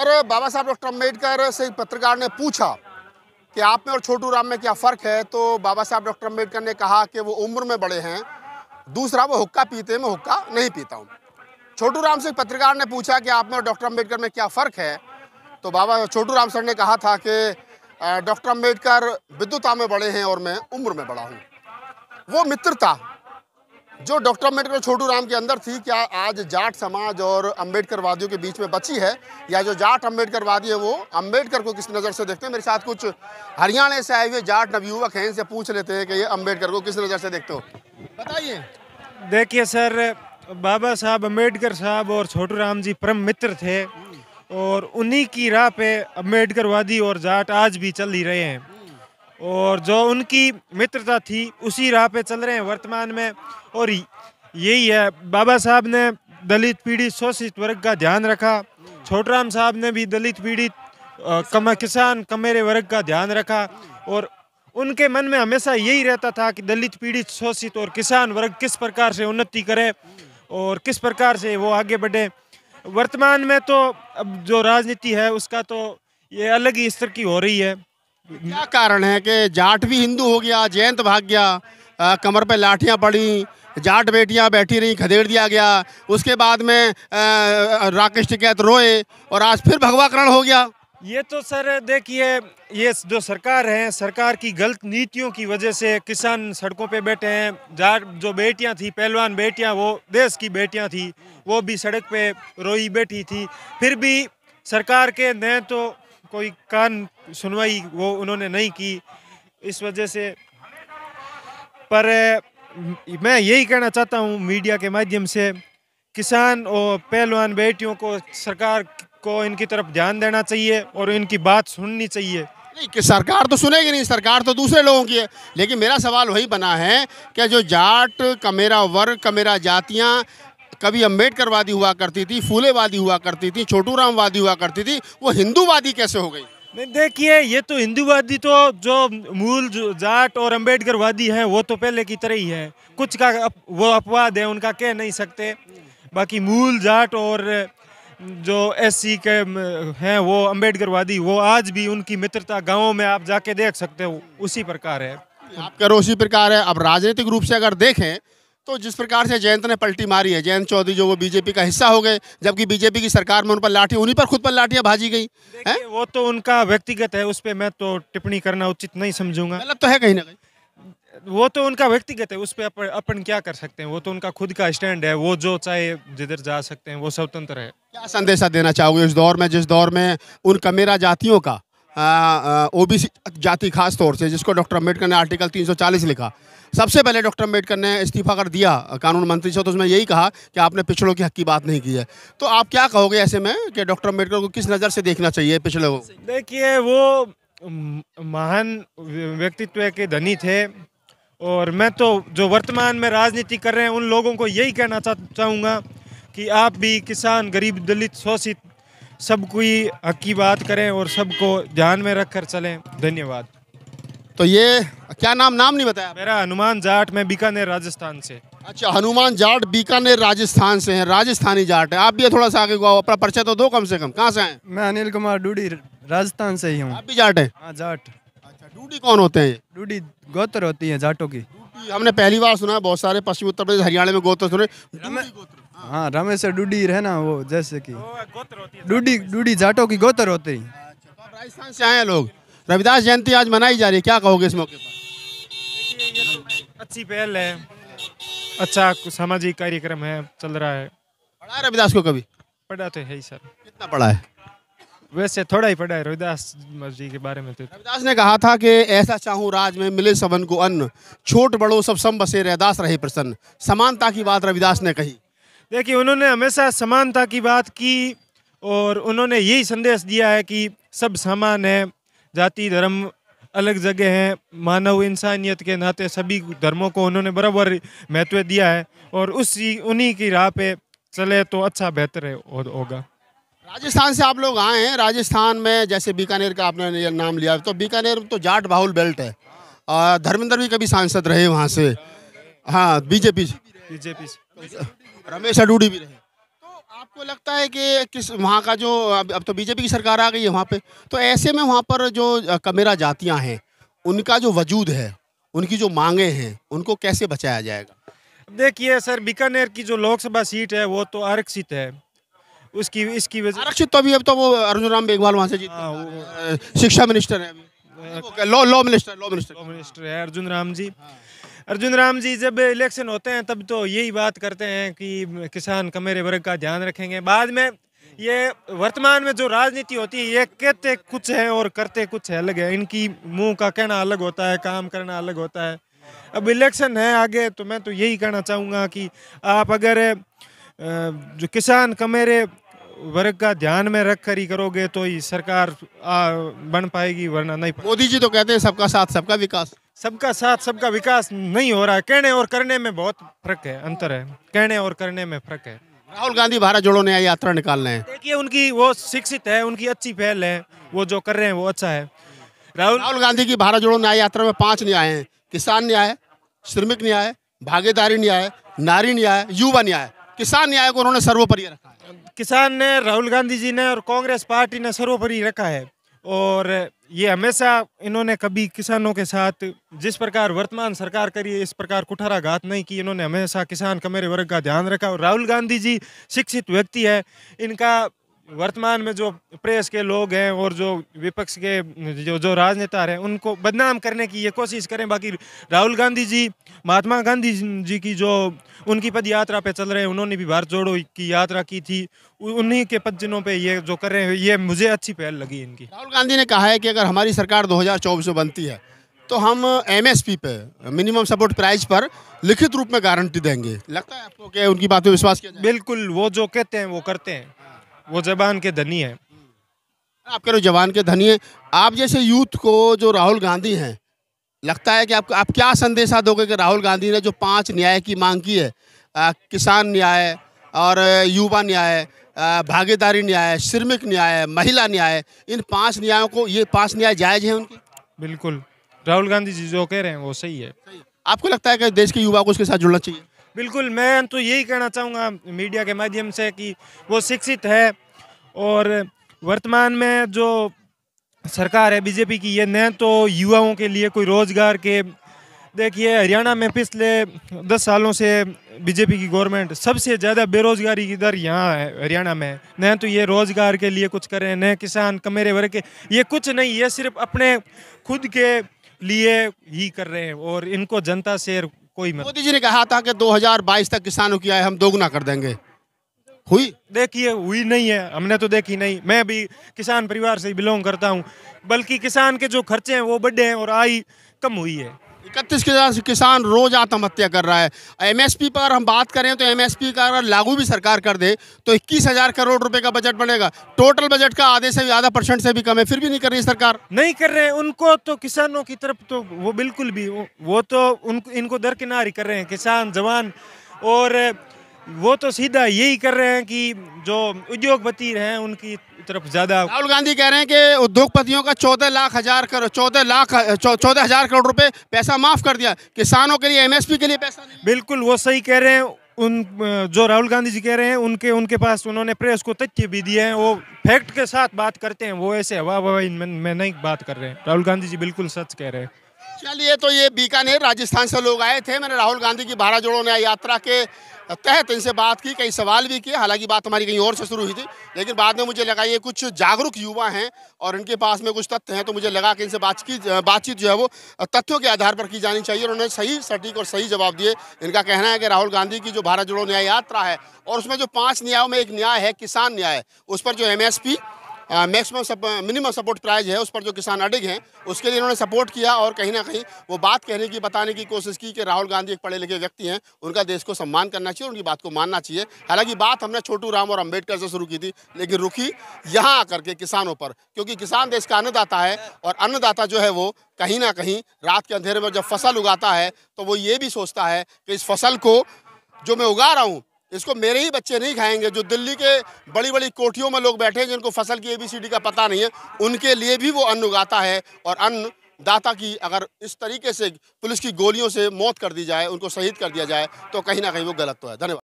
और बाबा साहब डॉक्टर अम्बेडकर से पत्रकार ने पूछा कि आप में और छोटू राम में क्या फ़र्क है तो बाबा साहब डॉक्टर अम्बेडकर ने कहा कि वो उम्र में बड़े हैं दूसरा वो हुक्का पीते हैं मैं हुक्का नहीं पीता हूँ छोटू राम से पत्रकार ने पूछा कि आप में और डॉक्टर अम्बेडकर में क्या फ़र्क है तो बाबा छोटू राम सर ने कहा था कि डॉक्टर अम्बेडकर विद्युता में बड़े हैं और मैं उम्र में बड़ा हूँ वो मित्रता जो डॉक्टर अम्बेडकर छोटू राम के अंदर थी क्या आज जाट समाज और अम्बेडकरवादियों के बीच में बची है या जो जाट अम्बेडकरवादी है वो अम्बेडकर को किस नज़र से देखते हैं मेरे साथ कुछ हरियाणा से आए हुए जाट नवयुवक हैं इनसे पूछ लेते हैं कि ये अम्बेडकर को किस नज़र से देखते हो बताइए देखिए सर बाबा साहब अम्बेडकर साहब और छोटू राम जी परम मित्र थे और उन्हीं की राह पे अम्बेडकरवादी और जाट आज भी चल ही रहे हैं और जो उनकी मित्रता थी उसी राह पे चल रहे हैं वर्तमान में और यही है बाबा साहब ने दलित पीड़ित शोषित वर्ग का ध्यान रखा छोटराम साहब ने भी दलित पीड़ित कम किसान कमेरे वर्ग का ध्यान रखा और उनके मन में हमेशा यही रहता था कि दलित पीड़ित शोषित और किसान वर्ग किस प्रकार से उन्नति करे और किस प्रकार से वो आगे बढ़े वर्तमान में तो अब जो राजनीति है उसका तो ये अलग ही स्तर की हो रही है क्या कारण है कि जाट भी हिंदू हो गया जयंत भाग गया आ, कमर पे लाठियां पड़ी जाट बेटियां बैठी रहीं खदेड़ दिया गया उसके बाद में राकेश टिकैत रोए और आज फिर भगवाकरण हो गया ये तो सर देखिए ये जो सरकार है सरकार की गलत नीतियों की वजह से किसान सड़कों पे बैठे हैं जाट जो बेटियां थी पहलवान बेटियां वो देश की बेटियां थी वो भी सड़क पे रोई बैठी थी फिर भी सरकार के नए तो कोई कान सुनवाई वो उन्होंने नहीं की इस वजह से पर मैं यही कहना चाहता हूँ मीडिया के माध्यम से किसान और पहलवान बेटियों को सरकार को इनकी तरफ ध्यान देना चाहिए और इनकी बात सुननी चाहिए नहीं कि सरकार तो सुनेगी नहीं सरकार तो दूसरे लोगों की है लेकिन मेरा सवाल वही बना है कि जो जाट कमेरा वर्ग कमेरा जातियाँ कभी अम्बेडकरवादी हुआ करती थी फूलेवादी हुआ करती थी छोटू रामवादी हुआ करती थी वो हिंदूवादी कैसे हो गई देखिए ये तो हिंदूवादी तो जो मूल जाट और अम्बेडकरवादी हैं वो तो पहले की तरह ही है कुछ का अप, वो अपवाद है उनका कह नहीं सकते बाकी मूल जाट और जो एससी के हैं वो अम्बेडकरवादी वो आज भी उनकी मित्रता गाँव में आप जाके देख सकते हो उसी प्रकार है आपका उसी प्रकार है अब राजनीतिक रूप से अगर देखें तो जिस प्रकार से जयंत ने पलटी मारी है जयंत चौधरी जो वो बीजेपी का हिस्सा हो गए जबकि बीजेपी की सरकार में उन पर लाठी उन्हीं पर खुद पर लाठियां भाजी गई है वो तो उनका व्यक्तिगत है उस पर मैं तो टिप्पणी करना उचित नहीं समझूंगा मतलब तो है कहीं ना कहीं वो तो उनका व्यक्तिगत है उस पर अपन, क्या कर सकते हैं वो तो उनका खुद का स्टैंड है वो जो चाहे जिधर जा सकते हैं वो स्वतंत्र है क्या संदेशा देना चाहोगे उस दौर में जिस दौर में उन कमेरा जातियों का ओबीसी जाति खास तौर से जिसको डॉक्टर अम्बेडकर ने आर्टिकल 340 लिखा सबसे पहले डॉक्टर अम्बेडकर ने इस्तीफा कर दिया कानून मंत्री से तो उसमें यही कहा कि आपने पिछड़ों की हक की बात नहीं की है तो आप क्या कहोगे ऐसे में कि डॉक्टर अम्बेडकर को किस नज़र से देखना चाहिए पिछड़ों को देखिए वो महान व्यक्तित्व के धनी थे और मैं तो जो वर्तमान में राजनीति कर रहे हैं उन लोगों को यही कहना चाहूँगा कि आप भी किसान गरीब दलित शोषित सब कोई हक की बात करें और सबको ध्यान में रख कर चलें धन्यवाद तो ये क्या नाम नाम नहीं बताया मेरा हनुमान जाट मैं बीकानेर राजस्थान से अच्छा हनुमान जाट बीकानेर राजस्थान से हैं राजस्थानी जाट है आप भी थोड़ा सा आगे गुआ अपना परिचय तो दो कम से कम कहाँ से हैं मैं अनिल कुमार डूडी राजस्थान से ही हूँ आप भी जाट है हाँ जाट अच्छा डूडी कौन होते हैं डूडी गोत्र होती है जाटों की हमने पहली बार सुना है बहुत सारे पश्चिम उत्तर प्रदेश हरियाणा में गोत्र सुने हाँ।, हाँ रमेश डूडी रहे ना वो जैसे की डूडी डूडी जाटो की गोत्र होते ही अच्छा, राजस्थान से आए लोग रविदास जयंती आज मनाई जा रही है क्या कहोगे इस मौके पर तो अच्छी पहल है अच्छा सामाजिक कार्यक्रम है चल रहा है पढ़ा रविदास को कभी पढ़ा तो है ही सर कितना पढ़ा है वैसे थोड़ा ही पढ़ा है रविदास जी के बारे में तो रविदास ने कहा था कि ऐसा चाहूँ राज में मिले सबन को अन्न छोट बड़ो सब सम बसे रैदास रहे प्रसन्न समानता की बात रविदास ने कही देखिए उन्होंने हमेशा समानता की बात की और उन्होंने यही संदेश दिया है कि सब समान है जाति धर्म अलग जगह है मानव इंसानियत के नाते सभी धर्मों को उन्होंने बराबर महत्व दिया है और उसी उन्हीं की राह पे चले तो अच्छा बेहतर होगा राजस्थान से आप लोग आए हैं राजस्थान में जैसे बीकानेर का आपने नाम लिया तो बीकानेर तो जाट बाहुल बेल्ट है धर्मेंद्र भी कभी सांसद रहे वहाँ से हाँ बीजेपी बीजेपी रमेश अडूडी भी रहे तो आपको लगता है कि किस वहाँ का जो अब तो बीजेपी की सरकार आ गई है वहाँ पे तो ऐसे में वहाँ पर जो कमेरा जातियाँ हैं उनका जो वजूद है उनकी जो मांगे हैं उनको कैसे बचाया जाएगा देखिए सर बीकानेर की जो लोकसभा सीट है वो तो आरक्षित है उसकी इसकी वजह आरक्षित तो अभी अब तो वो अर्जुन राम मेघवाल वहाँ से जीत हाँ, शिक्षा मिनिस्टर है law law minister law minister law minister है अर्जुन राम जी अर्जुन राम जी जब इलेक्शन होते हैं तब तो यही बात करते हैं कि किसान कमेरे वर्ग का ध्यान रखेंगे बाद में ये वर्तमान में जो राजनीति होती है ये कहते कुछ है और करते कुछ है अलग है इनकी मुंह का कहना अलग होता है काम करना अलग होता है अब इलेक्शन है आगे तो मैं तो यही कहना चाहूँगा कि आप अगर जो किसान कमेरे वर्ग का ध्यान में रख कर ही करोगे तो ही सरकार आ, बन पाएगी वरना नहीं मोदी जी तो कहते हैं सबका साथ सबका विकास सबका साथ सबका विकास नहीं हो रहा है कहने और करने में बहुत फर्क है अंतर है कहने और करने में फर्क है राहुल गांधी भारत जोड़ो ने यात्रा निकाल रहे हैं देखिए उनकी वो शिक्षित है उनकी अच्छी पहल है वो जो कर रहे हैं वो अच्छा है राहुल राहुल गांधी की भारत जोड़ो न्याय यात्रा में पांच न्याय हैं किसान न्याय श्रमिक न्याय भागीदारी न्याय नारी न्याय युवा न्याय किसान न्याय को उन्होंने सर्वोपरि रखा किसान ने राहुल गांधी जी ने और कांग्रेस पार्टी ने सर्वोपरि रखा है और ये हमेशा इन्होंने कभी किसानों के साथ जिस प्रकार वर्तमान सरकार करी इस प्रकार कुठाराघात नहीं की इन्होंने हमेशा किसान कमेरे वर्ग का ध्यान रखा और राहुल गांधी जी शिक्षित व्यक्ति है इनका वर्तमान में जो प्रेस के लोग हैं और जो विपक्ष के जो जो राजनेता हैं उनको बदनाम करने की ये कोशिश करें बाकी राहुल गांधी जी महात्मा गांधी जी की जो उनकी पद यात्रा पे चल रहे हैं उन्होंने भी भारत जोड़ो की यात्रा की थी उन्हीं के पद चिन्हों पर ये जो कर रहे हैं ये मुझे अच्छी पहल लगी इनकी राहुल गांधी ने कहा है कि अगर हमारी सरकार दो में बनती है तो हम पी पे मिनिमम सपोर्ट प्राइस पर लिखित रूप में गारंटी देंगे लगता है आपको कि उनकी बात में विश्वास किया बिल्कुल वो जो कहते हैं वो करते हैं वो जबान के धनी है आप कह रहे हो तो जवान के धनी है आप जैसे यूथ को जो राहुल गांधी हैं लगता है कि आप आप क्या संदेशा दोगे कि राहुल गांधी ने जो पांच न्याय की मांग की है आ, किसान न्याय और युवा न्याय भागीदारी न्याय श्रमिक न्याय महिला न्याय इन पांच न्यायों को ये पांच न्याय जायज है उनके बिल्कुल राहुल गांधी जी जो कह रहे हैं वो सही है आपको लगता है कि देश के युवा को उसके साथ जुड़ना चाहिए बिल्कुल मैं तो यही कहना चाहूँगा मीडिया के माध्यम से कि वो शिक्षित है और वर्तमान में जो सरकार है बीजेपी की ये न तो युवाओं के लिए कोई रोज़गार के देखिए हरियाणा में पिछले दस सालों से बीजेपी की गवर्नमेंट सबसे ज़्यादा बेरोज़गारी की दर यहाँ है हरियाणा में न तो ये रोज़गार के लिए कुछ करें न किसान कमेरे वर्ग के ये कुछ नहीं ये सिर्फ अपने खुद के लिए ही कर रहे हैं और इनको जनता से कोई मत मोदी जी ने कहा था कि 2022 तक किसानों की आय हम दोगुना कर देंगे हुई देखिए हुई नहीं है हमने तो देखी नहीं मैं भी किसान परिवार से ही बिलोंग करता हूँ बल्कि किसान के जो खर्चे हैं वो बड़े हैं और आई कम हुई है इकतीस हज़ार किसान रोज़ आत्महत्या कर रहा है एमएसपी पर हम बात करें तो एमएसपी का अगर लागू भी सरकार कर दे तो इक्कीस हज़ार करोड़ रुपए का बजट बनेगा टोटल बजट का आधे से आधा परसेंट से भी कम है फिर भी नहीं कर रही सरकार नहीं कर रहे हैं उनको तो किसानों की तरफ तो वो बिल्कुल भी वो, तो उनको इनको दरकिनार ही कर रहे हैं किसान जवान और वो तो सीधा यही कर रहे हैं कि जो उद्योगपति हैं उनकी तरफ ज़्यादा राहुल गांधी कह रहे हैं कि उद्योगपतियों का चौदह लाख हजार करो चौदह लाख चौदह हजार करोड़ रुपए पैसा माफ़ कर दिया किसानों के लिए एमएसपी के लिए पैसा बिल्कुल वो सही कह रहे हैं उन जो राहुल गांधी जी कह रहे हैं उनके उनके पास उन्होंने प्रेस को तथ्य भी दिए हैं वो फैक्ट के साथ बात करते हैं वो ऐसे हवा वाह में, में नहीं बात कर रहे हैं राहुल गांधी जी बिल्कुल सच कह रहे हैं चलिए तो ये बीकानेर राजस्थान से लोग आए थे मैंने राहुल गांधी की भारत जोड़ो न्याय यात्रा के तहत तो इनसे बात की कई सवाल भी किए हालांकि बात हमारी कहीं और से शुरू हुई थी लेकिन बाद में मुझे लगा ये कुछ जागरूक युवा हैं और इनके पास में कुछ तथ्य हैं तो मुझे लगा कि इनसे बातचीत बातचीत जो है वो तथ्यों के आधार पर की जानी चाहिए और उन्होंने सही सटीक और सही जवाब दिए इनका कहना है कि राहुल गांधी की जो भारत जोड़ो न्याय यात्रा है और उसमें जो पाँच न्यायों में एक न्याय है किसान न्याय उस पर जो एम मैक्सिमम सप, मिनिमम सपोर्ट प्राइज है उस पर जो किसान अडिग हैं उसके लिए उन्होंने सपोर्ट किया और कहीं ना कहीं वो बात कहने की बताने की कोशिश की कि राहुल गांधी एक पढ़े लिखे व्यक्ति हैं उनका देश को सम्मान करना चाहिए उनकी बात को मानना चाहिए हालांकि बात हमने छोटू राम और अम्बेडकर से शुरू की थी लेकिन रुकी यहाँ आकर के किसानों पर क्योंकि किसान देश का अन्नदाता है और अन्नदाता जो है वो कहीं ना कहीं रात के अंधेरे में जब फसल उगाता है तो वो ये भी सोचता है कि इस फसल को जो मैं उगा रहा हूँ इसको मेरे ही बच्चे नहीं खाएंगे जो दिल्ली के बड़ी बड़ी कोठियों में लोग बैठे हैं जिनको फसल की एबीसीडी का पता नहीं है उनके लिए भी वो अन्न उगाता है और अन्न दाता की अगर इस तरीके से पुलिस की गोलियों से मौत कर दी जाए उनको शहीद कर दिया जाए तो कहीं ना कहीं वो गलत तो है धन्यवाद